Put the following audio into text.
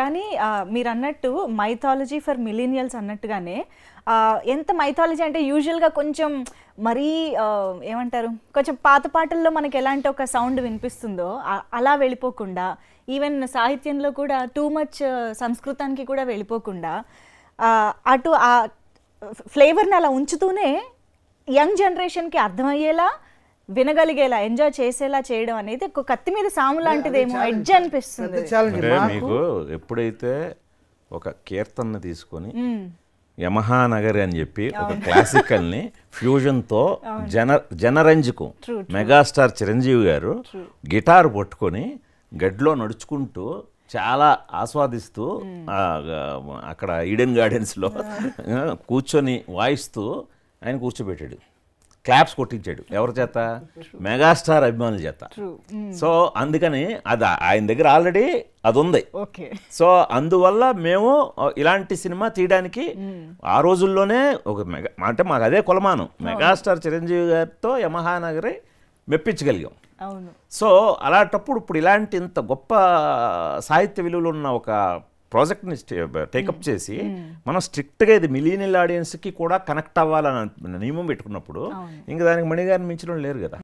కానీ మీరు అన్నట్టు మైథాలజీ ఫర్ మిలీనియల్స్ అన్నట్టుగానే ఎంత మైథాలజీ అంటే యూజువల్గా కొంచెం మరీ ఏమంటారు కొంచెం పాత పాటల్లో మనకి ఎలాంటి ఒక సౌండ్ వినిపిస్తుందో అలా వెళ్ళిపోకుండా ఈవెన్ సాహిత్యంలో కూడా టూ మచ్ సంస్కృతానికి కూడా వెళ్ళిపోకుండా అటు ఆ ఫ్లేవర్ని అలా ఉంచుతూనే యంగ్ జనరేషన్కి అర్థమయ్యేలా వినగలిగేలా ఎంజాయ్ చేసేలా చేయడం అనేది ఒక కత్తి మీద సాము లాంటిది ఏమో ఎడ్జ్ అనిపిస్తుంది మీకు ఎప్పుడైతే ఒక కీర్తన తీసుకొని యమహా అని చెప్పి ఒక క్లాసికల్ ని ఫ్యూజన్ తో జన జనరంజకు మెగాస్టార్ చిరంజీవి గారు గిటార్ పట్టుకొని గడ్లో నడుచుకుంటూ చాలా ఆస్వాదిస్తూ అక్కడ ఈడెన్ గార్డెన్స్లో కూర్చొని వాయిస్తూ ఆయన కూర్చోబెట్టాడు క్లాప్స్ కొట్టించాడు ఎవరి చేత మెగాస్టార్ అభిమానుల చేత hmm. సో అందుకని అది ఆయన దగ్గర ఆల్రెడీ అది ఉంది సో అందువల్ల మేము ఇలాంటి సినిమా తీయడానికి hmm. ఆ రోజుల్లోనే ఒక మెగా అంటే మాకు అదే కులమానం మెగాస్టార్ చిరంజీవి గారితో యమహానగరి మెప్పించగలిగాం సో అలాంటప్పుడు ఇప్పుడు ఇలాంటి ఇంత గొప్ప సాహిత్య విలువలు ఉన్న ఒక ప్రాజెక్ట్ని టేకప్ చేసి మనం స్ట్రిక్ట్గా ఇది మిలీనియల్ ఆడియన్స్కి కూడా కనెక్ట్ అవ్వాలని నియమం పెట్టుకున్నప్పుడు ఇంకా దానికి మణిగారిని మించడం లేరు కదా